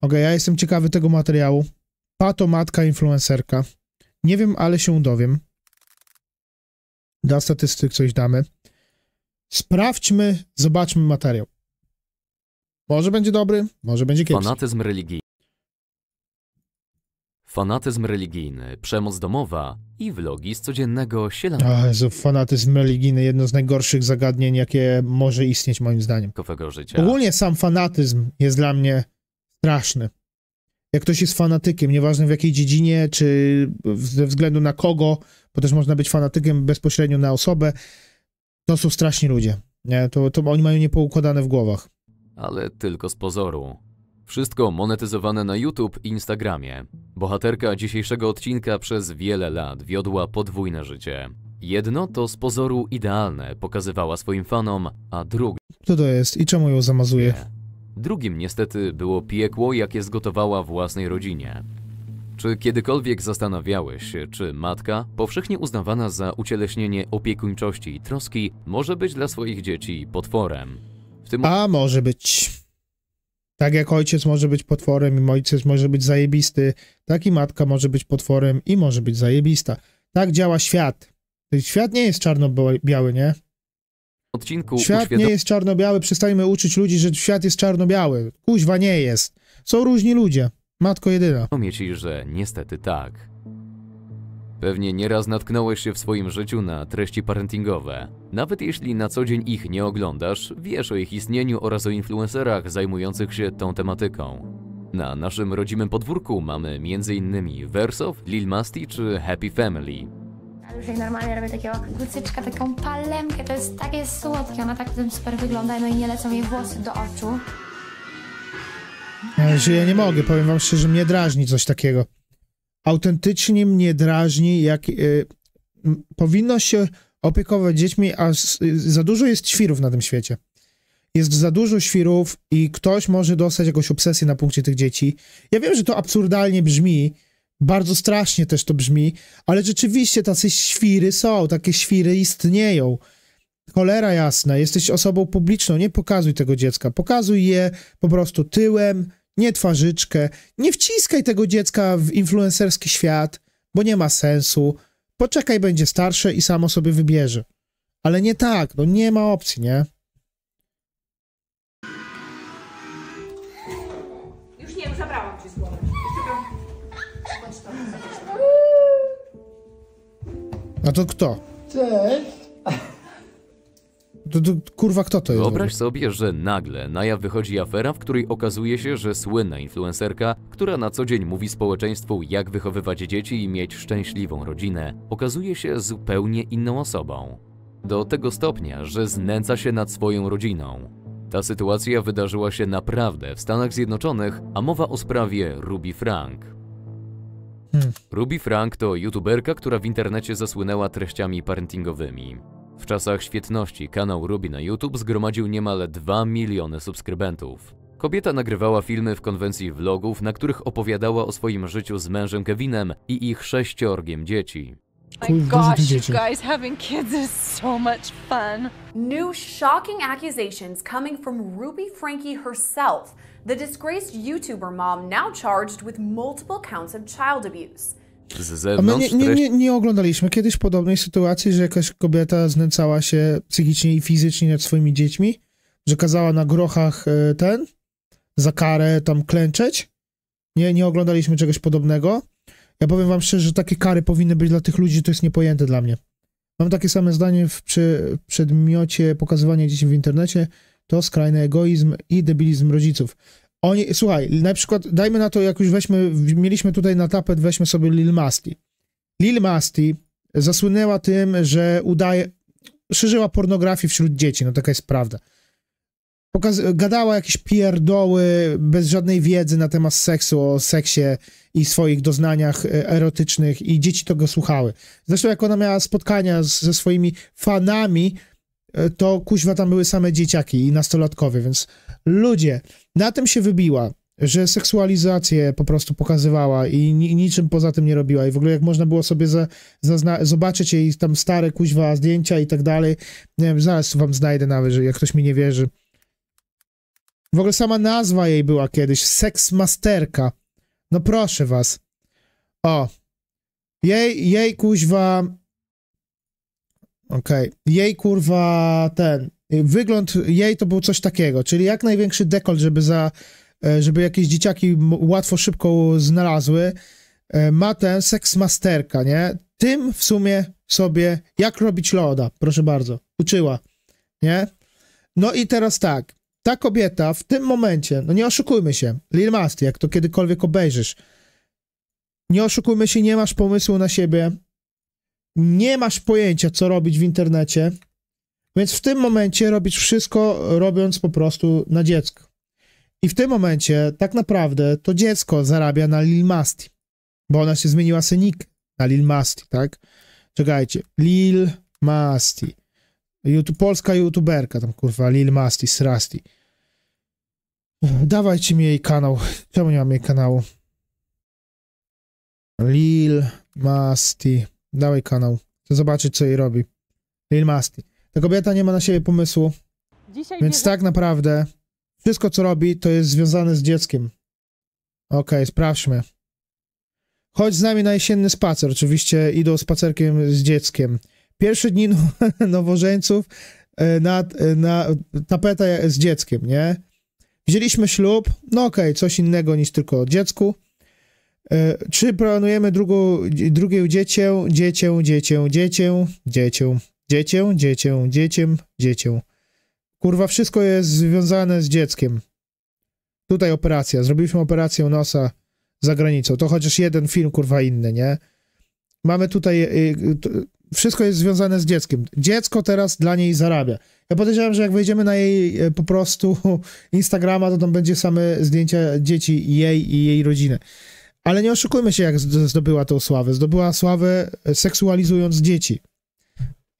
Ok, ja jestem ciekawy tego materiału. Pato matka influencerka. Nie wiem, ale się dowiem. Da statystyk coś damy. Sprawdźmy, zobaczmy materiał. Może będzie dobry, może będzie kiepski. Fanatyzm religijny. Fanatyzm religijny, przemoc domowa i vlogi z codziennego sielania. Jezu, fanatyzm religijny, jedno z najgorszych zagadnień, jakie może istnieć moim zdaniem. Życia. Ogólnie sam fanatyzm jest dla mnie straszny. Jak ktoś jest fanatykiem, nieważne w jakiej dziedzinie, czy ze względu na kogo, bo też można być fanatykiem bezpośrednio na osobę, to są straszni ludzie. Nie? To, to oni mają niepoukładane w głowach. Ale tylko z pozoru. Wszystko monetyzowane na YouTube i Instagramie. Bohaterka dzisiejszego odcinka przez wiele lat wiodła podwójne życie. Jedno to z pozoru idealne pokazywała swoim fanom, a drugie... Kto to jest i czemu ją zamazuje? Drugim niestety było piekło, jakie zgotowała własnej rodzinie. Czy kiedykolwiek zastanawiałeś się, czy matka, powszechnie uznawana za ucieleśnienie opiekuńczości i troski, może być dla swoich dzieci potworem? W tym... A może być. Tak jak ojciec może być potworem i ojciec może być zajebisty, tak i matka może być potworem i może być zajebista. Tak działa świat. Świat nie jest czarno-biały, nie? odcinku Świat uświadom... nie jest czarno-biały, Przestańmy uczyć ludzi, że świat jest czarno-biały. Kuźwa nie jest. Są różni ludzie. Matko jedyna. Pomieci, że niestety tak. Pewnie nieraz natknąłeś się w swoim życiu na treści parentingowe. Nawet jeśli na co dzień ich nie oglądasz, wiesz o ich istnieniu oraz o influencerach zajmujących się tą tematyką. Na naszym rodzimym podwórku mamy m.in. Versof, Lil Masti czy Happy Family. Już normalnie robię takiego kucyczka, taką palemkę, to jest takie słodkie, ona tak super wygląda, no i nie lecą jej włosy do oczu. Że ja nie mogę, powiem wam szczerze, mnie drażni coś takiego. Autentycznie mnie drażni, jak y, powinno się opiekować dziećmi, a y, za dużo jest świrów na tym świecie. Jest za dużo świrów i ktoś może dostać jakąś obsesję na punkcie tych dzieci. Ja wiem, że to absurdalnie brzmi, bardzo strasznie też to brzmi, ale rzeczywiście tacy świry są, takie świry istnieją. Cholera jasna, jesteś osobą publiczną, nie pokazuj tego dziecka. Pokazuj je po prostu tyłem, nie twarzyczkę. Nie wciskaj tego dziecka w influencerski świat, bo nie ma sensu. Poczekaj, będzie starsze i samo sobie wybierze. Ale nie tak, no nie ma opcji, nie? A no to kto? Cześć. To, to, kurwa, kto to jest? Wyobraź sobie, że nagle na jaw wychodzi afera, w której okazuje się, że słynna influencerka, która na co dzień mówi społeczeństwu, jak wychowywać dzieci i mieć szczęśliwą rodzinę, okazuje się zupełnie inną osobą. Do tego stopnia, że znęca się nad swoją rodziną. Ta sytuacja wydarzyła się naprawdę w Stanach Zjednoczonych, a mowa o sprawie Ruby Frank. Hmm. Ruby Frank to youtuberka, która w internecie zasłynęła treściami parentingowymi. W czasach świetności kanał Ruby na YouTube zgromadził niemal 2 miliony subskrybentów. Kobieta nagrywała filmy w konwencji vlogów, na których opowiadała o swoim życiu z mężem Kevinem i ich sześciorgiem dzieci. my gosh, you guys having kids is so much fun. New shocking accusations coming from Ruby Frankie herself. The disgraced YouTuber mom now charged with multiple counts of child abuse. my nie, nie, nie, nie, oglądaliśmy kiedyś podobnej sytuacji, że jakaś kobieta znęcała się psychicznie i fizycznie nad swoimi dziećmi, że kazała na grochach e, ten, za karę tam klęczeć. Nie, nie oglądaliśmy czegoś podobnego. Ja powiem wam szczerze, że takie kary powinny być dla tych ludzi, to jest niepojęte dla mnie. Mam takie same zdanie w, przy przedmiocie pokazywania dzieci w internecie, to skrajny egoizm i debilizm rodziców. Oni, słuchaj, na przykład, dajmy na to, jak już weźmy, mieliśmy tutaj na tapet, weźmy sobie Lil Masti. Lil Masti zasłynęła tym, że udaje, szerzyła pornografię wśród dzieci, no taka jest prawda. Pokaz- gadała jakieś pierdoły bez żadnej wiedzy na temat seksu, o seksie i swoich doznaniach e, erotycznych i dzieci tego słuchały. Zresztą jak ona miała spotkania ze swoimi fanami, E, to kuźwa tam były same dzieciaki i nastolatkowie, więc ludzie, na tym się wybiła, że seksualizację po prostu pokazywała i ni niczym poza tym nie robiła i w ogóle jak można było sobie zobaczyć jej tam stare kuźwa zdjęcia i tak dalej, nie wiem, zaraz wam znajdę nawet, że jak ktoś mi nie wierzy. W ogóle sama nazwa jej była kiedyś, seksmasterka. No proszę was. O. Jej, jej kuźwa Okej. Okay. Jej kurwa ten. Y, wygląd jej to był coś takiego, czyli jak największy dekolt, żeby za. E, żeby jakieś dzieciaki łatwo, szybko znalazły. E, ma ten seks masterka, nie? Tym w sumie sobie, jak robić loda, proszę bardzo, uczyła, nie? No i teraz tak, ta kobieta w tym momencie, no nie oszukujmy się, Lil Masty, jak to kiedykolwiek obejrzysz, nie oszukujmy się, nie masz pomysłu na siebie, nie masz pojęcia, co robić w internecie, więc w tym momencie robisz wszystko, robiąc po prostu na dziecko. I w tym momencie tak naprawdę to dziecko zarabia na Lil Masti, bo ona się zmieniła synik na Lil Masti, tak? Czekajcie, Lil Masti. YouTube, polska youtuberka, tam kurwa, Lil Masti, Srasti. Dawajcie mi jej kanał. Czemu nie mam jej kanału? Lil Masti. Dawaj kanał. Chcę zobaczyć, co jej robi. Lil Masti. Ta kobieta nie ma na siebie pomysłu, Dzisiaj więc tak naprawdę wszystko, co robi, to jest związane z dzieckiem. Okej, okay, sprawdźmy. Chodź z nami na jesienny spacer. Oczywiście idą spacerkiem z dzieckiem. Pierwsze dni no- nowożeńców e, na, e, na tapeta z dzieckiem, nie? Wzięliśmy ślub, no okej, okay, coś innego niż tylko o dziecku. E, czy planujemy drugą, drugie dziecię, dziecię, dziecię, dziecię, dziecię, dziecię, dziecię, dzieciem, dziecię. Kurwa, wszystko jest związane z dzieckiem. Tutaj operacja. Zrobiliśmy operację nosa za granicą. To chociaż jeden film, kurwa, inny, nie? Mamy tutaj... Y, wszystko jest związane z dzieckiem. Dziecko teraz dla niej zarabia. Ja podejrzewam, że jak wejdziemy na jej e, po prostu Instagrama, to tam będzie same zdjęcia dzieci jej i jej rodziny. Ale nie oszukujmy się, jak zdobyła tą sławę. Zdobyła sławę e, seksualizując dzieci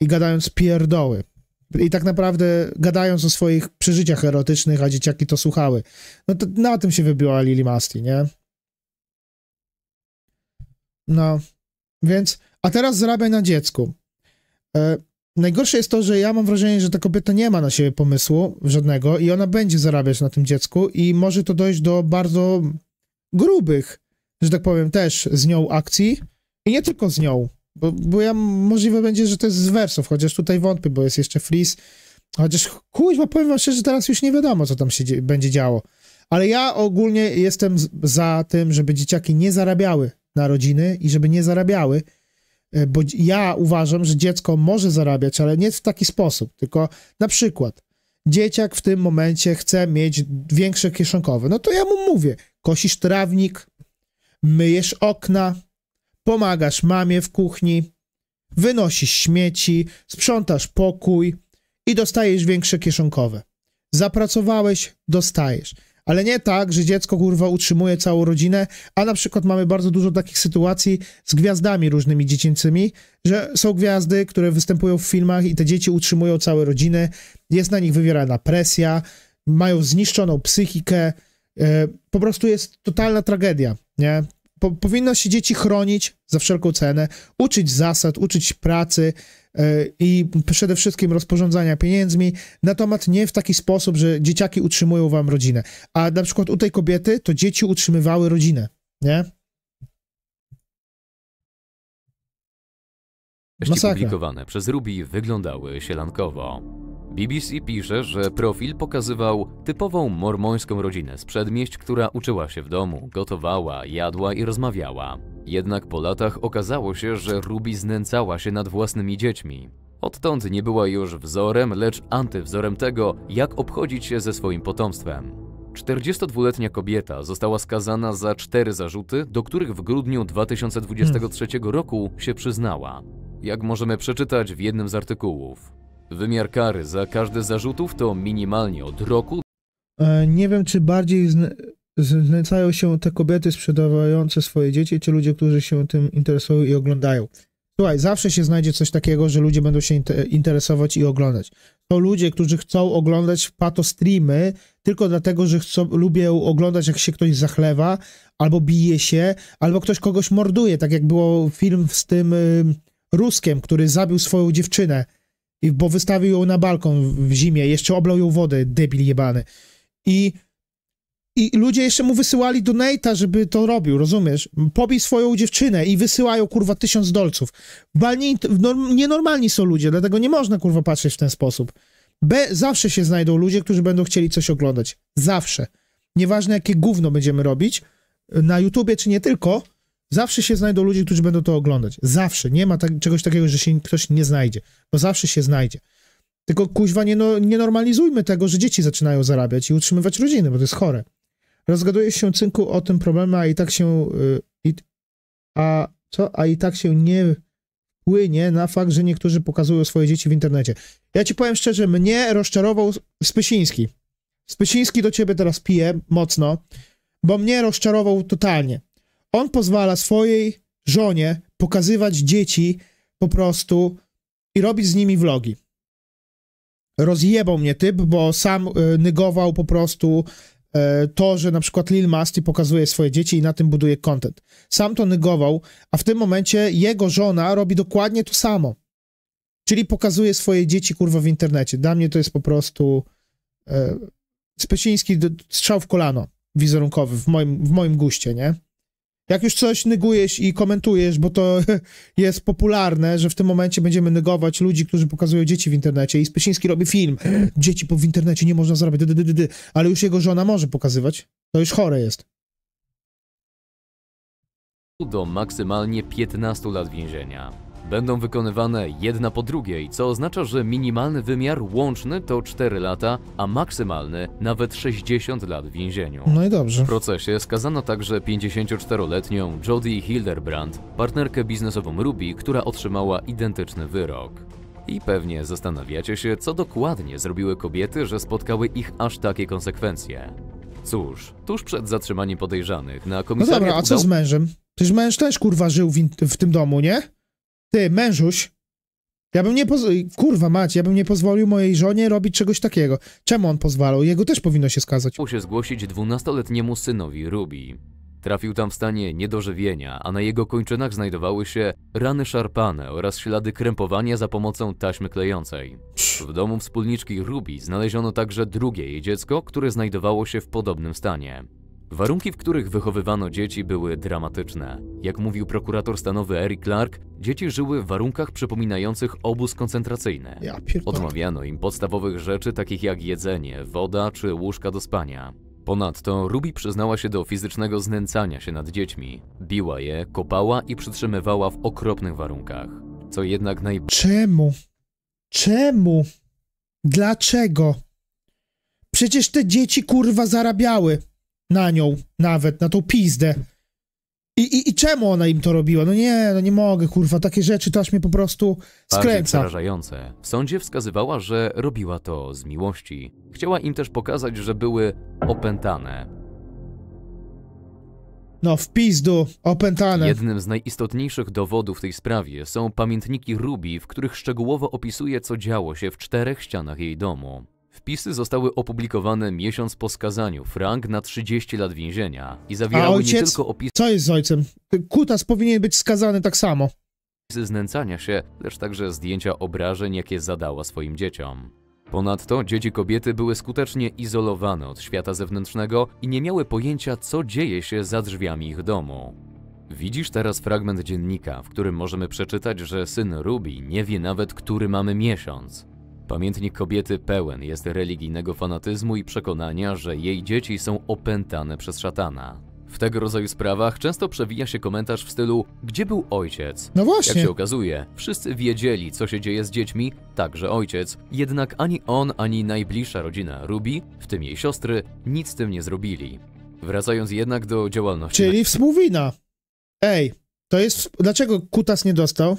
i gadając pierdoły. I tak naprawdę gadając o swoich przeżyciach erotycznych, a dzieciaki to słuchały. No to na tym się wybiła Lili Masti, nie? No, więc, a teraz zarabiaj na dziecku. E, najgorsze jest to, że ja mam wrażenie, że ta kobieta nie ma na siebie pomysłu żadnego i ona będzie zarabiać na tym dziecku i może to dojść do bardzo grubych że tak powiem, też z nią akcji i nie tylko z nią, bo, bo ja możliwe będzie, że to jest z wersów, chociaż tutaj wątpię, bo jest jeszcze Freeze, chociaż bo powiem wam szczerze, teraz już nie wiadomo, co tam się dzie będzie działo, ale ja ogólnie jestem za tym, żeby dzieciaki nie zarabiały na rodziny i żeby nie zarabiały, e, bo ja uważam, że dziecko może zarabiać, ale nie w taki sposób, tylko na przykład dzieciak w tym momencie chce mieć większe kieszonkowe, no to ja mu mówię, kosisz trawnik, myjesz okna, pomagasz mamie w kuchni, wynosisz śmieci, sprzątasz pokój i dostajesz większe kieszonkowe. Zapracowałeś, dostajesz. Ale nie tak, że dziecko kurwa utrzymuje całą rodzinę, a na przykład mamy bardzo dużo takich sytuacji z gwiazdami różnymi dziecięcymi, że są gwiazdy, które występują w filmach i te dzieci utrzymują całe rodziny, jest na nich wywierana presja, mają zniszczoną psychikę, e, po prostu jest totalna tragedia nie? Po, powinno się dzieci chronić za wszelką cenę, uczyć zasad, uczyć pracy e, i przede wszystkim rozporządzania pieniędzmi, natomiast nie w taki sposób, że dzieciaki utrzymują wam rodzinę. A na przykład u tej kobiety to dzieci utrzymywały rodzinę, nie? Masakra. publikowane przez Rubi wyglądały sielankowo. BBC pisze, że profil pokazywał typową mormońską rodzinę z przedmieść, która uczyła się w domu, gotowała, jadła i rozmawiała. Jednak po latach okazało się, że Ruby znęcała się nad własnymi dziećmi. Odtąd nie była już wzorem, lecz antywzorem tego, jak obchodzić się ze swoim potomstwem. 42-letnia kobieta została skazana za cztery zarzuty, do których w grudniu 2023 hmm. roku się przyznała. Jak możemy przeczytać w jednym z artykułów, Wymiar kary za każde zarzutów to minimalnie od roku. E, nie wiem, czy bardziej znęcają się te kobiety sprzedawające swoje dzieci, czy ludzie, którzy się tym interesują i oglądają. Słuchaj, zawsze się znajdzie coś takiego, że ludzie będą się interesować i oglądać. To ludzie, którzy chcą oglądać pato streamy tylko dlatego, że chcą, lubią oglądać, jak się ktoś zachlewa, albo bije się, albo ktoś kogoś morduje, tak jak było film z tym y, Ruskiem, który zabił swoją dziewczynę bo wystawił ją na balkon w zimie, jeszcze oblał ją wodę, debil jebany. I, i ludzie jeszcze mu wysyłali donata, żeby to robił, rozumiesz? Pobij swoją dziewczynę i wysyłają, kurwa, tysiąc dolców. Balni, norm, nienormalni są ludzie, dlatego nie można, kurwa, patrzeć w ten sposób. B, zawsze się znajdą ludzie, którzy będą chcieli coś oglądać. Zawsze. Nieważne, jakie gówno będziemy robić, na YouTubie czy nie tylko, Zawsze się znajdą ludzie, którzy będą to oglądać. Zawsze. Nie ma tak, czegoś takiego, że się ktoś nie znajdzie. Bo zawsze się znajdzie. Tylko kuźwa nie, no, nie normalizujmy tego, że dzieci zaczynają zarabiać i utrzymywać rodziny, bo to jest chore. Rozgaduje się cynku o tym problemie, a i tak się. Yy, a co? A i tak się nie płynie na fakt, że niektórzy pokazują swoje dzieci w internecie. Ja ci powiem szczerze, mnie rozczarował Spysiński. Spysiński do ciebie teraz pije mocno, bo mnie rozczarował totalnie on pozwala swojej żonie pokazywać dzieci po prostu i robić z nimi vlogi. Rozjebał mnie typ, bo sam e, negował po prostu e, to, że na przykład Lil Masti pokazuje swoje dzieci i na tym buduje content. Sam to negował, a w tym momencie jego żona robi dokładnie to samo. Czyli pokazuje swoje dzieci, kurwa, w internecie. Dla mnie to jest po prostu y, e, Speciński strzał w kolano wizerunkowy w moim, w moim guście, nie? Jak już coś negujesz i komentujesz, bo to jest popularne, że w tym momencie będziemy negować ludzi, którzy pokazują dzieci w internecie i Spysiński robi film, dzieci w internecie nie można zarabiać, dy, dy, dy, dy. ale już jego żona może pokazywać, to już chore jest. Do maksymalnie 15 lat więzienia będą wykonywane jedna po drugiej, co oznacza, że minimalny wymiar łączny to 4 lata, a maksymalny nawet 60 lat w więzieniu. No i dobrze. W procesie skazano także 54-letnią Jodie Hilderbrand, partnerkę biznesową Ruby, która otrzymała identyczny wyrok. I pewnie zastanawiacie się, co dokładnie zrobiły kobiety, że spotkały ich aż takie konsekwencje. Cóż, tuż przed zatrzymaniem podejrzanych na komisariat... No dobra, a co z mężem? Przecież męż też kurwa żył w, w tym domu, nie? Ty, mężuś, ja bym nie pozwolił, kurwa macie, ja bym nie pozwolił mojej żonie robić czegoś takiego. Czemu on pozwalał? Jego też powinno się skazać. Musiał się zgłosić dwunastoletniemu synowi Ruby. Trafił tam w stanie niedożywienia, a na jego kończynach znajdowały się rany szarpane oraz ślady krępowania za pomocą taśmy klejącej. W domu wspólniczki Ruby znaleziono także drugie jej dziecko, które znajdowało się w podobnym stanie. Warunki, w których wychowywano dzieci, były dramatyczne. Jak mówił prokurator stanowy Eric Clark, dzieci żyły w warunkach przypominających obóz koncentracyjny. Odmawiano im podstawowych rzeczy takich jak jedzenie, woda czy łóżka do spania. Ponadto Ruby przyznała się do fizycznego znęcania się nad dziećmi. Biła je, kopała i przytrzymywała w okropnych warunkach. Co jednak naj... Czemu? Czemu? Dlaczego? Przecież te dzieci kurwa zarabiały na nią, nawet na tą pizdę. I, i, I czemu ona im to robiła? No nie, no nie mogę, kurwa, takie rzeczy to aż mnie po prostu skręca. Bardziej przerażające. W sądzie wskazywała, że robiła to z miłości. Chciała im też pokazać, że były opętane. No, w pizdu, opętane. Jednym z najistotniejszych dowodów w tej sprawie są pamiętniki Ruby, w których szczegółowo opisuje, co działo się w czterech ścianach jej domu. Wpisy zostały opublikowane miesiąc po skazaniu Frank na 30 lat więzienia i zawierały A ojciec? nie tylko opisy... Co jest z ojcem? Kutas powinien być skazany tak samo. ...znęcania się, lecz także zdjęcia obrażeń, jakie zadała swoim dzieciom. Ponadto dzieci kobiety były skutecznie izolowane od świata zewnętrznego i nie miały pojęcia, co dzieje się za drzwiami ich domu. Widzisz teraz fragment dziennika, w którym możemy przeczytać, że syn Ruby nie wie nawet, który mamy miesiąc. Pamiętnik kobiety pełen jest religijnego fanatyzmu i przekonania, że jej dzieci są opętane przez szatana. W tego rodzaju sprawach często przewija się komentarz w stylu Gdzie był ojciec? No właśnie. Jak się okazuje, wszyscy wiedzieli, co się dzieje z dziećmi, także ojciec, jednak ani on, ani najbliższa rodzina Ruby, w tym jej siostry, nic z tym nie zrobili. Wracając jednak do działalności. Czyli współwina. Ej, to jest. Dlaczego Kutas nie dostał?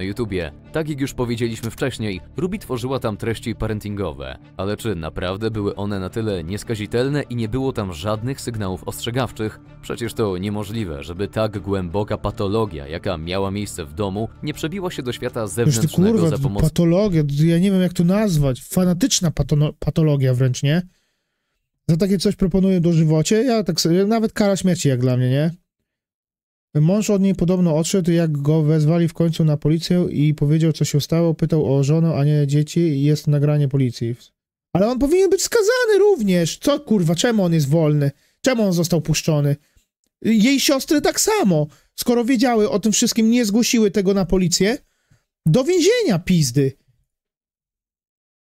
na YouTubie. Tak jak już powiedzieliśmy wcześniej, Ruby tworzyła tam treści parentingowe, ale czy naprawdę były one na tyle nieskazitelne i nie było tam żadnych sygnałów ostrzegawczych? Przecież to niemożliwe, żeby tak głęboka patologia, jaka miała miejsce w domu, nie przebiła się do świata zewnętrznego kurwa, za pomocą... patologia, ja nie wiem jak to nazwać, fanatyczna patologia wręcz, nie? Za takie coś proponuję dożywocie, ja tak sobie, nawet kara śmierci jak dla mnie, nie? Mąż od niej podobno odszedł, jak go wezwali w końcu na policję i powiedział, co się stało, pytał o żonę, a nie dzieci jest nagranie policji. Ale on powinien być skazany również. Co kurwa, czemu on jest wolny? Czemu on został puszczony? Jej siostry tak samo. Skoro wiedziały o tym wszystkim, nie zgłosiły tego na policję. Do więzienia, pizdy.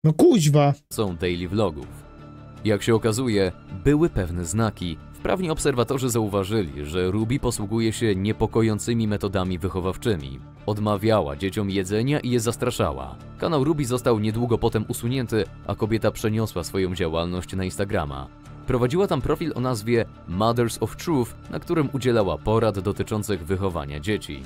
No kuźwa. Są daily vlogów. Jak się okazuje, były pewne znaki, Wprawni obserwatorzy zauważyli, że Ruby posługuje się niepokojącymi metodami wychowawczymi. Odmawiała dzieciom jedzenia i je zastraszała. Kanał Ruby został niedługo potem usunięty, a kobieta przeniosła swoją działalność na Instagrama. Prowadziła tam profil o nazwie Mothers of Truth, na którym udzielała porad dotyczących wychowania dzieci.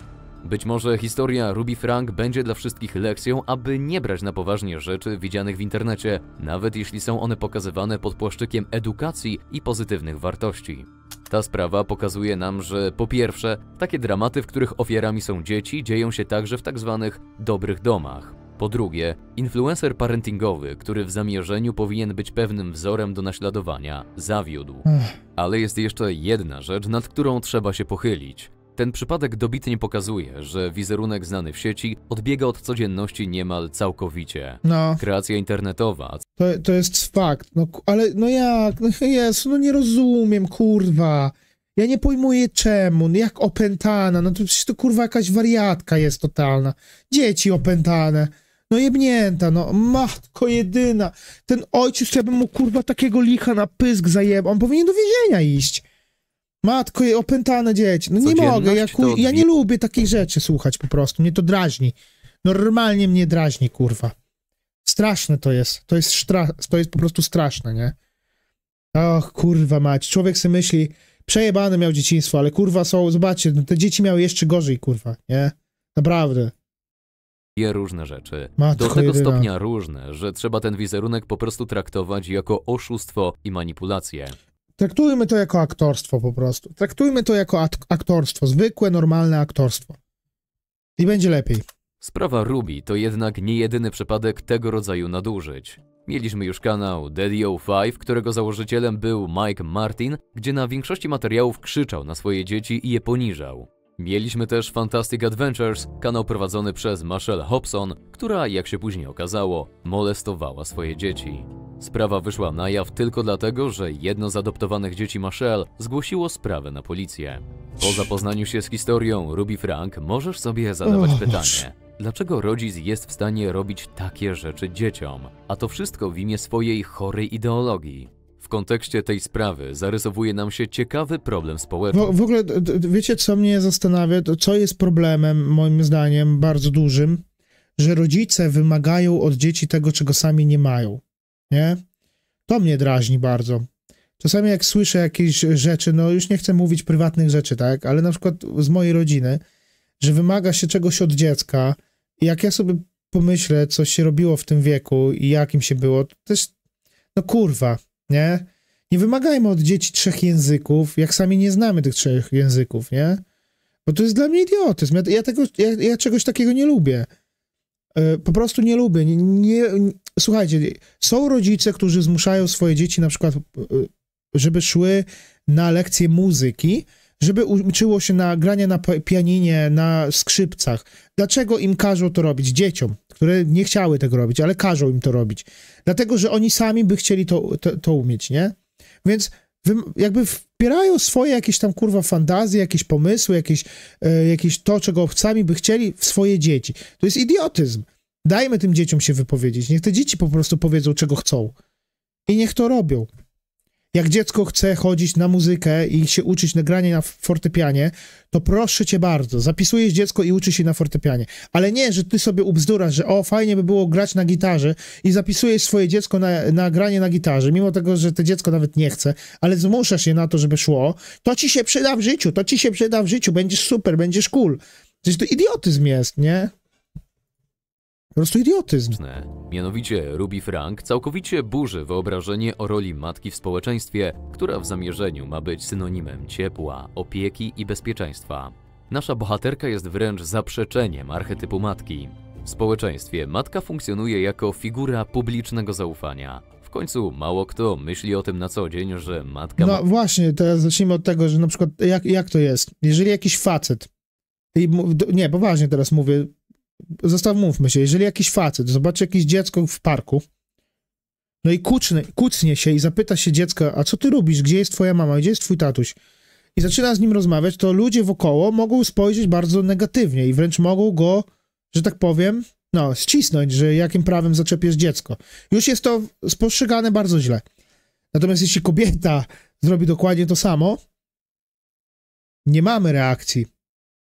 Być może historia Ruby Frank będzie dla wszystkich lekcją, aby nie brać na poważnie rzeczy widzianych w internecie, nawet jeśli są one pokazywane pod płaszczykiem edukacji i pozytywnych wartości. Ta sprawa pokazuje nam, że po pierwsze, takie dramaty, w których ofiarami są dzieci, dzieją się także w tak zwanych dobrych domach. Po drugie, influencer parentingowy, który w zamierzeniu powinien być pewnym wzorem do naśladowania, zawiódł. Ale jest jeszcze jedna rzecz, nad którą trzeba się pochylić. Ten przypadek dobitnie pokazuje, że wizerunek znany w sieci odbiega od codzienności niemal całkowicie. No. Kreacja internetowa. To, to jest fakt, no ale no jak, no jest, no nie rozumiem, kurwa. Ja nie pojmuję czemu, no jak opętana, no to przecież to kurwa jakaś wariatka jest totalna. Dzieci opętane. No jebnięta, no matko jedyna. Ten ojciec, ja bym mu kurwa takiego licha na pysk zajebał. On powinien do więzienia iść. Matko, opętane dzieci. No nie mogę, ja, ja nie lubię takich rzeczy słuchać po prostu, mnie to drażni. Normalnie mnie drażni, kurwa. Straszne to jest, to jest, sztra... to jest po prostu straszne, nie? Och, kurwa mać, człowiek sobie myśli, przejebane miał dzieciństwo, ale kurwa są, zobaczcie, no te dzieci miały jeszcze gorzej, kurwa, nie? Naprawdę. Je różne rzeczy. Matko Do tego jedyna. stopnia różne, że trzeba ten wizerunek po prostu traktować jako oszustwo i manipulację. Traktujmy to jako aktorstwo po prostu. Traktujmy to jako aktorstwo, zwykłe, normalne aktorstwo. I będzie lepiej. Sprawa Ruby to jednak nie jedyny przypadek tego rodzaju nadużyć. Mieliśmy już kanał O 5 którego założycielem był Mike Martin, gdzie na większości materiałów krzyczał na swoje dzieci i je poniżał. Mieliśmy też Fantastic Adventures, kanał prowadzony przez Michelle Hobson, która, jak się później okazało, molestowała swoje dzieci. Sprawa wyszła na jaw tylko dlatego, że jedno z adoptowanych dzieci Michelle zgłosiło sprawę na policję. Po zapoznaniu się z historią Ruby Frank możesz sobie zadawać pytanie. Dlaczego rodzic jest w stanie robić takie rzeczy dzieciom? A to wszystko w imię swojej chorej ideologii kontekście tej sprawy zarysowuje nam się ciekawy problem społeczny. W, no, w ogóle, wiecie co mnie zastanawia, to co jest problemem, moim zdaniem, bardzo dużym, że rodzice wymagają od dzieci tego, czego sami nie mają, nie? To mnie drażni bardzo. Czasami jak słyszę jakieś rzeczy, no już nie chcę mówić prywatnych rzeczy, tak, ale na przykład z mojej rodziny, że wymaga się czegoś od dziecka i jak ja sobie pomyślę, co się robiło w tym wieku i jakim się było, to też, no kurwa, nie? Nie wymagajmy od dzieci trzech języków, jak sami nie znamy tych trzech języków, nie? Bo to jest dla mnie idiotyzm. Ja, ja tego, ja, ja, czegoś takiego nie lubię. Yy, po prostu nie lubię. Nie, nie, nie, słuchajcie, są rodzice, którzy zmuszają swoje dzieci na przykład, yy, żeby szły na lekcje muzyki, żeby uczyło się na granie na pianinie, na skrzypcach. Dlaczego im każą to robić? Dzieciom, które nie chciały tego robić, ale każą im to robić. Dlatego, że oni sami by chcieli to, to, to umieć, nie? Więc jakby wpierają swoje jakieś tam kurwa fantazje, jakieś pomysły, jakieś, e, jakieś to, czego sami by chcieli w swoje dzieci. To jest idiotyzm. Dajmy tym dzieciom się wypowiedzieć. Niech te dzieci po prostu powiedzą, czego chcą. I niech to robią. Jak dziecko chce chodzić na muzykę i się uczyć nagrania na fortepianie, to proszę cię bardzo, zapisujesz dziecko i uczy się na fortepianie. Ale nie, że ty sobie ubzdurasz, że o, fajnie by było grać na gitarze i zapisujesz swoje dziecko na, na granie na gitarze, mimo tego, że to dziecko nawet nie chce, ale zmuszasz je na to, żeby szło. To ci się przyda w życiu, to ci się przyda w życiu, będziesz super, będziesz cool. Przecież to idiotyzm jest, nie? Po prostu idiotyzm. Mianowicie Ruby Frank całkowicie burzy wyobrażenie o roli matki w społeczeństwie, która w zamierzeniu ma być synonimem ciepła, opieki i bezpieczeństwa. Nasza bohaterka jest wręcz zaprzeczeniem archetypu matki. W społeczeństwie matka funkcjonuje jako figura publicznego zaufania. W końcu mało kto myśli o tym na co dzień, że matka. No ma... właśnie, teraz zacznijmy od tego, że na przykład jak, jak to jest? Jeżeli jakiś facet, i, nie, poważnie teraz mówię, mówmy się, jeżeli jakiś facet zobaczy jakieś dziecko w parku, no i kuczny, kucnie się i zapyta się dziecka, a co ty robisz, gdzie jest twoja mama, gdzie jest twój tatuś? I zaczyna z nim rozmawiać, to ludzie wokoło mogą spojrzeć bardzo negatywnie i wręcz mogą go, że tak powiem, no, ścisnąć, że jakim prawem zaczepiesz dziecko. Już jest to spostrzegane bardzo źle. Natomiast jeśli kobieta zrobi dokładnie to samo, nie mamy reakcji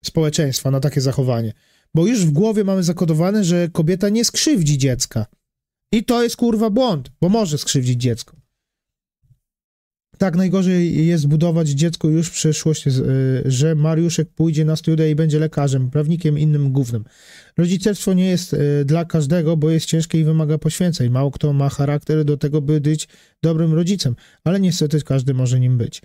społeczeństwa na takie zachowanie bo już w głowie mamy zakodowane, że kobieta nie skrzywdzi dziecka. I to jest kurwa błąd, bo może skrzywdzić dziecko. Tak, najgorzej jest budować dziecku już w przeszłości, y, że Mariuszek pójdzie na studia i będzie lekarzem, prawnikiem, innym głównym. Rodzicielstwo nie jest y, dla każdego, bo jest ciężkie i wymaga poświęceń. Mało kto ma charakter do tego, by być dobrym rodzicem, ale niestety każdy może nim być.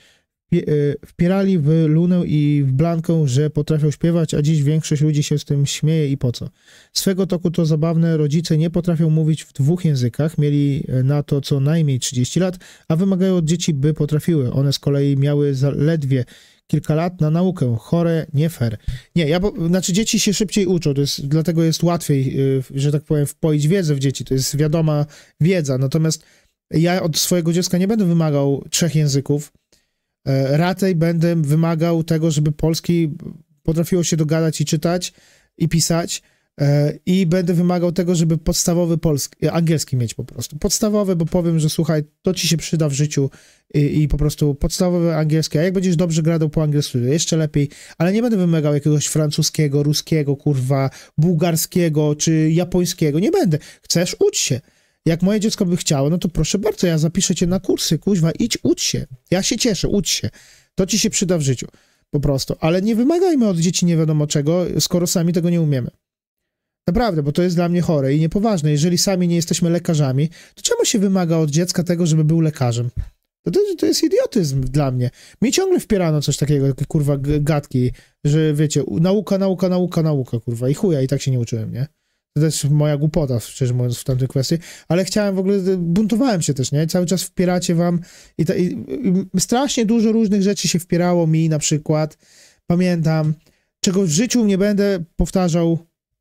E, wpierali w Lunę i w Blankę, że potrafią śpiewać, a dziś większość ludzi się z tym śmieje i po co. Swego toku to zabawne, rodzice nie potrafią mówić w dwóch językach, mieli e, na to co najmniej 30 lat, a wymagają od dzieci, by potrafiły. One z kolei miały zaledwie kilka lat na naukę. Chore, nie fair. Nie, ja, znaczy dzieci się szybciej uczą, to jest, dlatego jest łatwiej, e, że tak powiem, wpoić wiedzę w dzieci, to jest wiadoma wiedza, natomiast ja od swojego dziecka nie będę wymagał trzech języków, E, raczej będę wymagał tego, żeby polski potrafiło się dogadać i czytać i pisać. E, I będę wymagał tego, żeby podstawowy polski, e, angielski mieć po prostu. Podstawowy, bo powiem, że słuchaj, to ci się przyda w życiu i, i po prostu podstawowy angielski. A jak będziesz dobrze gradał po angielsku, jeszcze lepiej, ale nie będę wymagał jakiegoś francuskiego, ruskiego, kurwa, bułgarskiego czy japońskiego. Nie będę. Chcesz, ucz się. Jak moje dziecko by chciało, no to proszę bardzo, ja zapiszę cię na kursy, kuźwa, idź, ucz się. Ja się cieszę, ucz się. To ci się przyda w życiu, po prostu. Ale nie wymagajmy od dzieci nie wiadomo czego, skoro sami tego nie umiemy. Naprawdę, bo to jest dla mnie chore i niepoważne. Jeżeli sami nie jesteśmy lekarzami, to czemu się wymaga od dziecka tego, żeby był lekarzem? To, to, to jest idiotyzm dla mnie. Mi ciągle wpierano coś takiego, takie kurwa gadki, że wiecie, nauka, nauka, nauka, nauka, kurwa i chuja, i tak się nie uczyłem, nie? To też moja głupota, szczerze mówiąc, w tamtej kwestii. Ale chciałem w ogóle, buntowałem się też, nie? Cały czas wpieracie wam i, ta, i, i strasznie dużo różnych rzeczy się wpierało mi na przykład. Pamiętam, czego w życiu nie będę powtarzał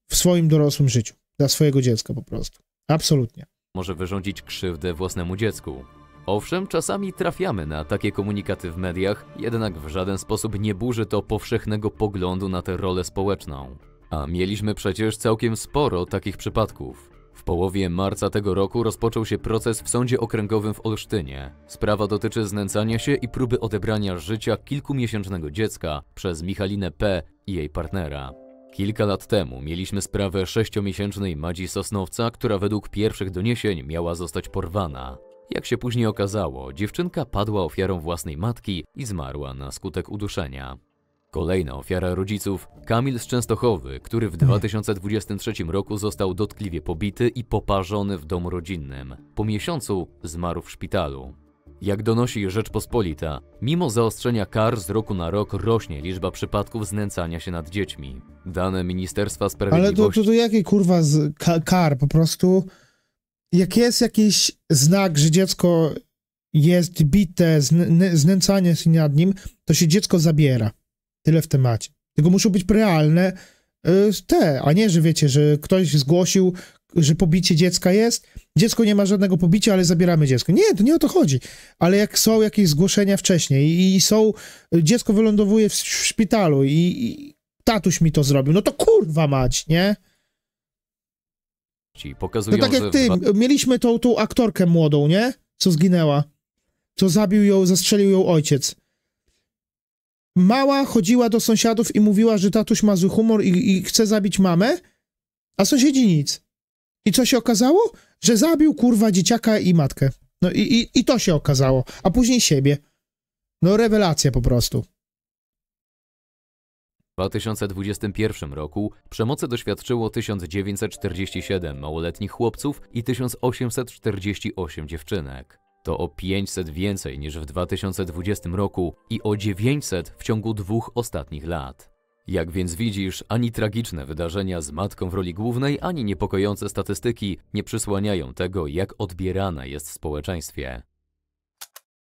w swoim dorosłym życiu. Dla swojego dziecka po prostu. Absolutnie. Może wyrządzić krzywdę własnemu dziecku. Owszem, czasami trafiamy na takie komunikaty w mediach, jednak w żaden sposób nie burzy to powszechnego poglądu na tę rolę społeczną. A mieliśmy przecież całkiem sporo takich przypadków. W połowie marca tego roku rozpoczął się proces w sądzie okręgowym w Olsztynie. Sprawa dotyczy znęcania się i próby odebrania życia kilkumiesięcznego dziecka przez Michalinę P. i jej partnera. Kilka lat temu mieliśmy sprawę sześciomiesięcznej Madzi Sosnowca, która według pierwszych doniesień miała zostać porwana. Jak się później okazało, dziewczynka padła ofiarą własnej matki i zmarła na skutek uduszenia. Kolejna ofiara rodziców, Kamil z Częstochowy, który w 2023 roku został dotkliwie pobity i poparzony w domu rodzinnym. Po miesiącu zmarł w szpitalu. Jak donosi Rzeczpospolita, mimo zaostrzenia kar z roku na rok rośnie liczba przypadków znęcania się nad dziećmi. Dane Ministerstwa Sprawiedliwości... Ale to, to, to jakie kurwa z, ka, kar? Po prostu jak jest jakiś znak, że dziecko jest bite, znęcanie się nad nim, to się dziecko zabiera. Tyle w temacie. Tylko muszą być realne y, te, a nie, że wiecie, że ktoś zgłosił, że pobicie dziecka jest, dziecko nie ma żadnego pobicia, ale zabieramy dziecko. Nie, to nie o to chodzi. Ale jak są jakieś zgłoszenia wcześniej i są, dziecko wylądowuje w szpitalu i, i tatuś mi to zrobił, no to kurwa mać, nie? Pokazują, no tak jak ty, że... mieliśmy tą, tą aktorkę młodą, nie? Co zginęła. Co zabił ją, zastrzelił ją ojciec mała chodziła do sąsiadów i mówiła, że tatuś ma zły humor i, i chce zabić mamę, a sąsiedzi nic. I co się okazało? Że zabił kurwa dzieciaka i matkę. No i, i, i to się okazało, a później siebie. No rewelacja po prostu. W 2021 roku przemocy doświadczyło 1947 małoletnich chłopców i 1848 dziewczynek. To o 500 więcej niż w 2020 roku i o 900 w ciągu dwóch ostatnich lat. Jak więc widzisz, ani tragiczne wydarzenia z matką w roli głównej, ani niepokojące statystyki nie przysłaniają tego, jak odbierana jest w społeczeństwie.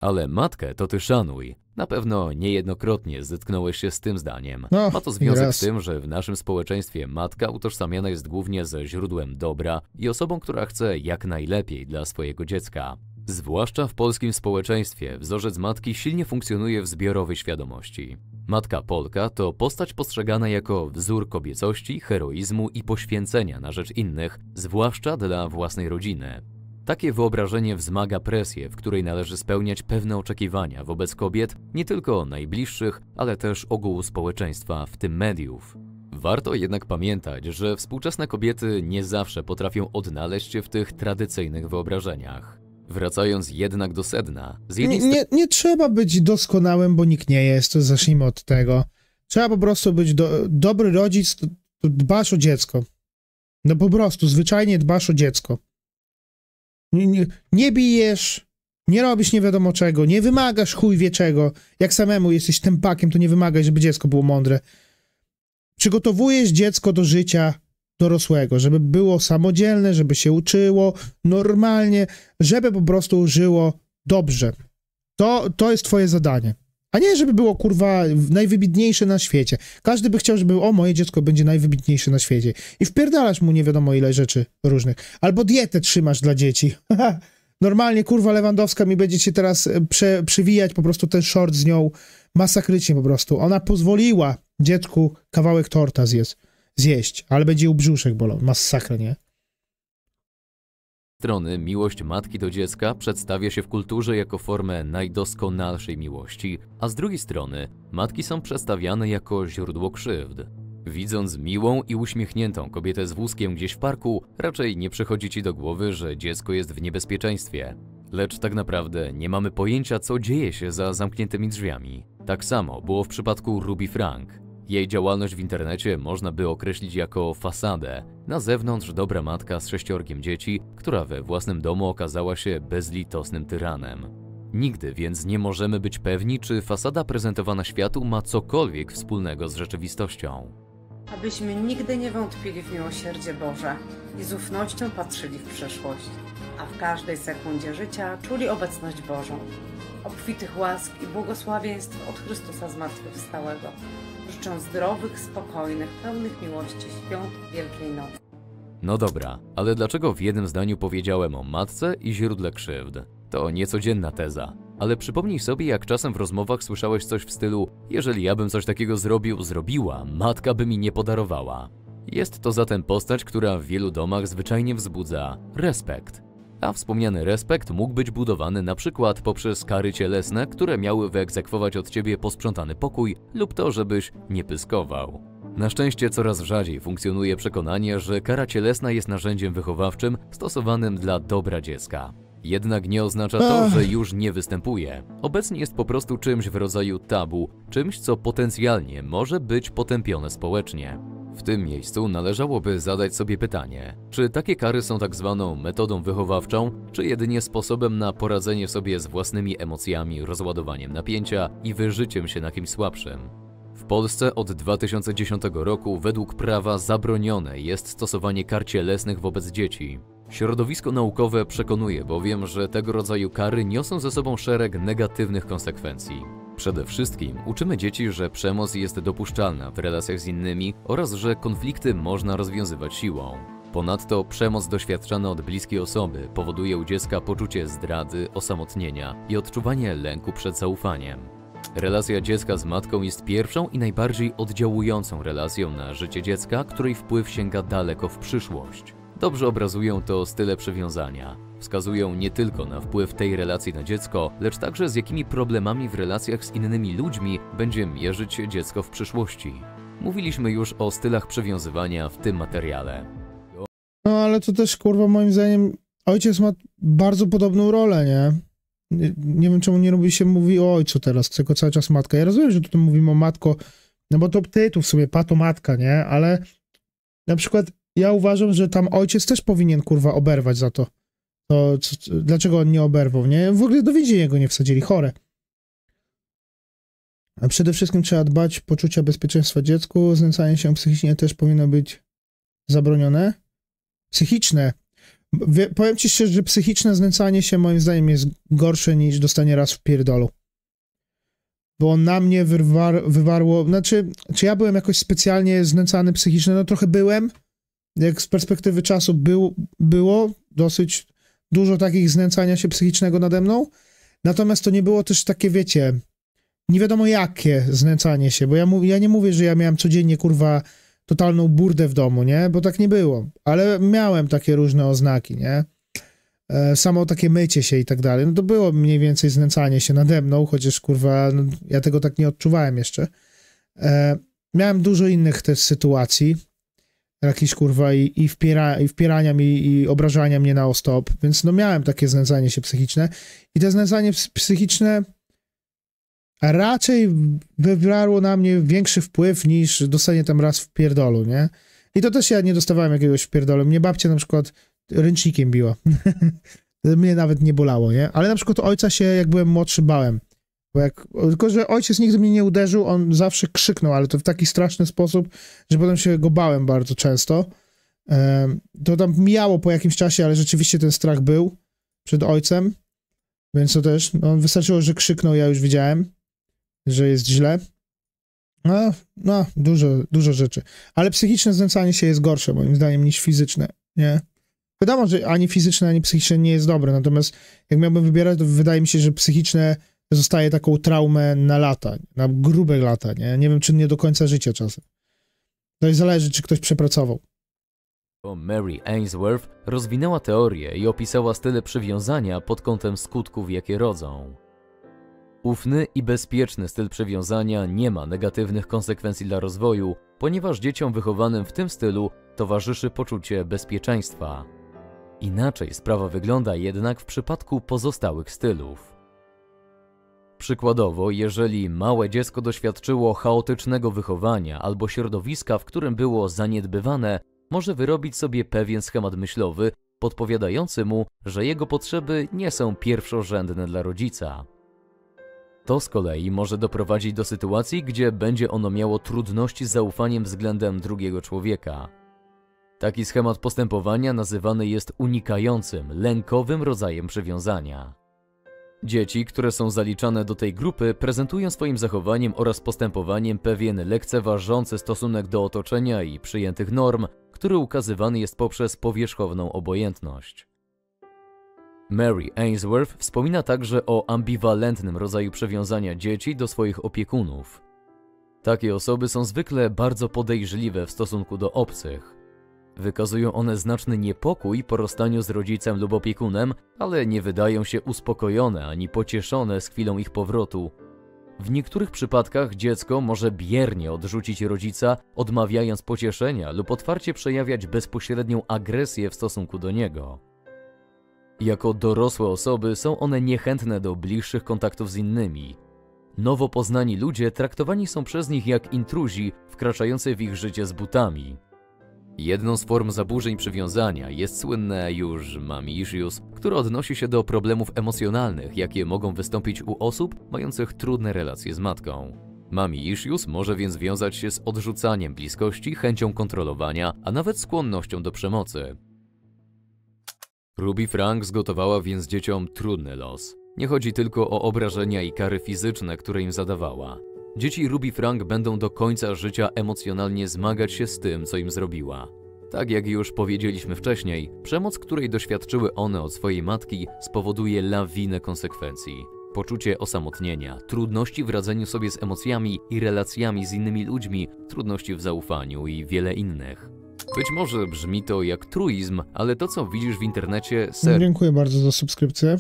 Ale matkę to ty szanuj. Na pewno niejednokrotnie zetknąłeś się z tym zdaniem. No, Ma to związek z tym, że w naszym społeczeństwie matka utożsamiana jest głównie ze źródłem dobra i osobą, która chce jak najlepiej dla swojego dziecka. Zwłaszcza w polskim społeczeństwie wzorzec matki silnie funkcjonuje w zbiorowej świadomości. Matka Polka to postać postrzegana jako wzór kobiecości, heroizmu i poświęcenia na rzecz innych, zwłaszcza dla własnej rodziny. Takie wyobrażenie wzmaga presję, w której należy spełniać pewne oczekiwania wobec kobiet, nie tylko najbliższych, ale też ogółu społeczeństwa, w tym mediów. Warto jednak pamiętać, że współczesne kobiety nie zawsze potrafią odnaleźć się w tych tradycyjnych wyobrażeniach. Wracając jednak do sedna, z jednej nie, nie, nie trzeba być doskonałym, bo nikt nie jest, to zacznijmy od tego. Trzeba po prostu być do, dobry rodzic, dbasz o dziecko. No po prostu, zwyczajnie dbasz o dziecko. Nie, nie, nie, bijesz, nie robisz nie wiadomo czego, nie wymagasz chuj wie czego. Jak samemu jesteś pakiem, to nie wymagaj, żeby dziecko było mądre. Przygotowujesz dziecko do życia dorosłego, żeby było samodzielne, żeby się uczyło normalnie, żeby po prostu żyło dobrze. To, to jest twoje zadanie. A nie, żeby było kurwa najwybitniejsze na świecie. Każdy by chciał, żeby o moje dziecko będzie najwybitniejsze na świecie. I wpierdalasz mu nie wiadomo ile rzeczy różnych. Albo dietę trzymasz dla dzieci. Normalnie kurwa Lewandowska mi będziecie teraz e, prze, przywijać po prostu ten short z nią masakrycznie po prostu. Ona pozwoliła dziecku kawałek torta zjeść zjeść, ale będzie u brzuszek bolał. Masakra, nie? strony miłość matki do dziecka przedstawia się w kulturze jako formę najdoskonalszej miłości, a z drugiej strony matki są przedstawiane jako źródło krzywd. Widząc miłą i uśmiechniętą kobietę z wózkiem gdzieś w parku, raczej nie przychodzi ci do głowy, że dziecko jest w niebezpieczeństwie. Lecz tak naprawdę nie mamy pojęcia, co dzieje się za zamkniętymi drzwiami. Tak samo było w przypadku Ruby Frank. Jej działalność w internecie można by określić jako fasadę. Na zewnątrz dobra matka z sześciorgiem dzieci, która we własnym domu okazała się bezlitosnym tyranem. Nigdy więc nie możemy być pewni, czy fasada prezentowana światu ma cokolwiek wspólnego z rzeczywistością. Abyśmy nigdy nie wątpili w miłosierdzie Boże i z ufnością patrzyli w przeszłość, a w każdej sekundzie życia czuli obecność Bożą, obfitych łask i błogosławieństw od Chrystusa Zmartwychwstałego. Życzę zdrowych, spokojnych, pełnych miłości świąt Wielkiej Nocy. No dobra, ale dlaczego w jednym zdaniu powiedziałem o matce i źródle krzywd? To niecodzienna teza. Ale przypomnij sobie, jak czasem w rozmowach słyszałeś coś w stylu: Jeżeli ja bym coś takiego zrobił, zrobiła, matka by mi nie podarowała. Jest to zatem postać, która w wielu domach zwyczajnie wzbudza respekt a wspomniany respekt mógł być budowany na przykład poprzez kary cielesne, które miały wyegzekwować od ciebie posprzątany pokój lub to, żebyś nie pyskował. Na szczęście coraz rzadziej funkcjonuje przekonanie, że kara cielesna jest narzędziem wychowawczym stosowanym dla dobra dziecka. Jednak nie oznacza to, że już nie występuje. Obecnie jest po prostu czymś w rodzaju tabu, czymś, co potencjalnie może być potępione społecznie. W tym miejscu należałoby zadać sobie pytanie, czy takie kary są tak zwaną metodą wychowawczą, czy jedynie sposobem na poradzenie sobie z własnymi emocjami, rozładowaniem napięcia i wyżyciem się na kimś słabszym. W Polsce od 2010 roku według prawa zabronione jest stosowanie kar cielesnych wobec dzieci. Środowisko naukowe przekonuje bowiem, że tego rodzaju kary niosą ze sobą szereg negatywnych konsekwencji. Przede wszystkim uczymy dzieci, że przemoc jest dopuszczalna w relacjach z innymi oraz że konflikty można rozwiązywać siłą. Ponadto przemoc doświadczana od bliskiej osoby powoduje u dziecka poczucie zdrady, osamotnienia i odczuwanie lęku przed zaufaniem. Relacja dziecka z matką jest pierwszą i najbardziej oddziałującą relacją na życie dziecka, której wpływ sięga daleko w przyszłość. Dobrze obrazują to style przywiązania wskazują nie tylko na wpływ tej relacji na dziecko, lecz także z jakimi problemami w relacjach z innymi ludźmi będzie mierzyć dziecko w przyszłości. Mówiliśmy już o stylach przywiązywania w tym materiale. No ale to też kurwa moim zdaniem ojciec ma bardzo podobną rolę, nie? Nie, wiem czemu nie robi się mówi o ojcu teraz, tylko cały czas matka. Ja rozumiem, że tutaj mówimy o matko, no bo to tytuł w sobie, pato matka, nie? Ale na przykład ja uważam, że tam ojciec też powinien kurwa oberwać za to to co, dlaczego on nie oberwał, nie? W ogóle do więzienia go nie wsadzili, chore. A przede wszystkim trzeba dbać poczucia bezpieczeństwa dziecku, znęcanie się psychicznie też powinno być zabronione. Psychiczne. Wie, powiem ci szczerze, że psychiczne znęcanie się moim zdaniem jest gorsze niż dostanie raz w pierdolu. Bo na mnie wywar, wywarło, znaczy, czy ja byłem jakoś specjalnie znęcany psychicznie? No trochę byłem, jak z perspektywy czasu był, było dosyć dużo takich znęcania się psychicznego nade mną, natomiast to nie było też takie, wiecie, nie wiadomo jakie znęcanie się, bo ja, ja nie mówię, że ja miałem codziennie, kurwa, totalną burdę w domu, nie? Bo tak nie było, ale miałem takie różne oznaki, nie? E, samo takie mycie się i tak dalej. No to było mniej więcej znęcanie się nade mną, chociaż kurwa, no, ja tego tak nie odczuwałem jeszcze. E, miałem dużo innych też sytuacji, jakiś kurwa i, i, wpiera, i wpierania mi i obrażania mnie na ostop, więc no miałem takie znęcanie się psychiczne i to znęcanie psychiczne raczej wywarło na mnie większy wpływ niż dostanie tam raz w pierdolu, nie? I to też ja nie dostawałem jakiegoś pierdolu. Mnie babcia na przykład ręcznikiem biła. mnie nawet nie bolało, nie? Ale na przykład ojca się, jak byłem młodszy, bałem. Bo jak, tylko, że ojciec nigdy mnie nie uderzył, on zawsze krzyknął, ale to w taki straszny sposób, że potem się go bałem bardzo często. To tam mijało po jakimś czasie, ale rzeczywiście ten strach był przed ojcem, więc to też, no wystarczyło, że krzyknął, ja już widziałem, że jest źle. No, no dużo, dużo rzeczy. Ale psychiczne znęcanie się jest gorsze, moim zdaniem, niż fizyczne, nie? Wiadomo, że ani fizyczne, ani psychiczne nie jest dobre, natomiast jak miałbym wybierać, to wydaje mi się, że psychiczne zostaje taką traumę na lata, na grube lata, nie? Nie wiem, czy nie do końca życia czasem. To zależy, czy ktoś przepracował. Mary Ainsworth rozwinęła teorię i opisała style przywiązania pod kątem skutków, jakie rodzą. Ufny i bezpieczny styl przywiązania nie ma negatywnych konsekwencji dla rozwoju, ponieważ dzieciom wychowanym w tym stylu towarzyszy poczucie bezpieczeństwa. Inaczej sprawa wygląda jednak w przypadku pozostałych stylów. Przykładowo, jeżeli małe dziecko doświadczyło chaotycznego wychowania albo środowiska, w którym było zaniedbywane, może wyrobić sobie pewien schemat myślowy, podpowiadający mu, że jego potrzeby nie są pierwszorzędne dla rodzica. To z kolei może doprowadzić do sytuacji, gdzie będzie ono miało trudności z zaufaniem względem drugiego człowieka. Taki schemat postępowania nazywany jest unikającym, lękowym rodzajem przywiązania. Dzieci, które są zaliczane do tej grupy, prezentują swoim zachowaniem oraz postępowaniem pewien lekceważący stosunek do otoczenia i przyjętych norm, który ukazywany jest poprzez powierzchowną obojętność. Mary Ainsworth wspomina także o ambiwalentnym rodzaju przywiązania dzieci do swoich opiekunów. Takie osoby są zwykle bardzo podejrzliwe w stosunku do obcych. Wykazują one znaczny niepokój po rozstaniu z rodzicem lub opiekunem, ale nie wydają się uspokojone ani pocieszone z chwilą ich powrotu. W niektórych przypadkach dziecko może biernie odrzucić rodzica, odmawiając pocieszenia lub otwarcie przejawiać bezpośrednią agresję w stosunku do niego. Jako dorosłe osoby są one niechętne do bliższych kontaktów z innymi. Nowo poznani ludzie traktowani są przez nich jak intruzi wkraczający w ich życie z butami. Jedną z form zaburzeń przywiązania jest słynne już mami issues, które odnosi się do problemów emocjonalnych, jakie mogą wystąpić u osób mających trudne relacje z matką. Mami issues może więc wiązać się z odrzucaniem bliskości, chęcią kontrolowania, a nawet skłonnością do przemocy. Ruby Frank zgotowała więc dzieciom trudny los. Nie chodzi tylko o obrażenia i kary fizyczne, które im zadawała. Dzieci Ruby Frank będą do końca życia emocjonalnie zmagać się z tym, co im zrobiła. Tak jak już powiedzieliśmy wcześniej, przemoc, której doświadczyły one od swojej matki, spowoduje lawinę konsekwencji. Poczucie osamotnienia, trudności w radzeniu sobie z emocjami i relacjami z innymi ludźmi, trudności w zaufaniu i wiele innych. Być może brzmi to jak truizm, ale to co widzisz w internecie ser. Dziękuję bardzo za subskrypcję.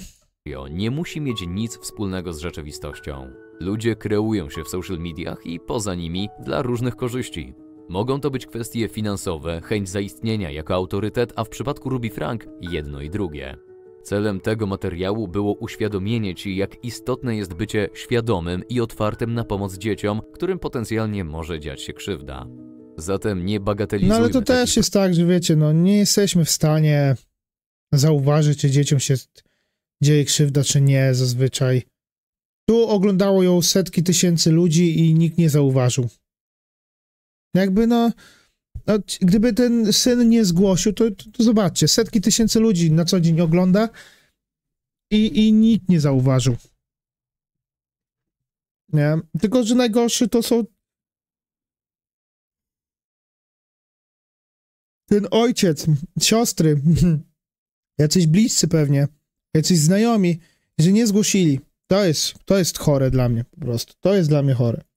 nie musi mieć nic wspólnego z rzeczywistością. Ludzie kreują się w social mediach i poza nimi dla różnych korzyści. Mogą to być kwestie finansowe, chęć zaistnienia jako autorytet, a w przypadku Ruby Frank jedno i drugie. Celem tego materiału było uświadomienie Ci, jak istotne jest bycie świadomym i otwartym na pomoc dzieciom, którym potencjalnie może dziać się krzywda. Zatem nie bagatelizujmy... No ale to też jest tak, że wiecie, no nie jesteśmy w stanie zauważyć, czy dzieciom się dzieje krzywda, czy nie zazwyczaj. Tu oglądało ją setki tysięcy ludzi i nikt nie zauważył. Jakby no, no gdyby ten syn nie zgłosił, to, to, to, zobaczcie, setki tysięcy ludzi na co dzień ogląda i, i nikt nie zauważył. Nie? Tylko, że najgorszy to są ten ojciec, siostry, jacyś bliscy pewnie, jacyś znajomi, że nie zgłosili. To jest, to jest chore dla mnie po prostu. To jest dla mnie chore.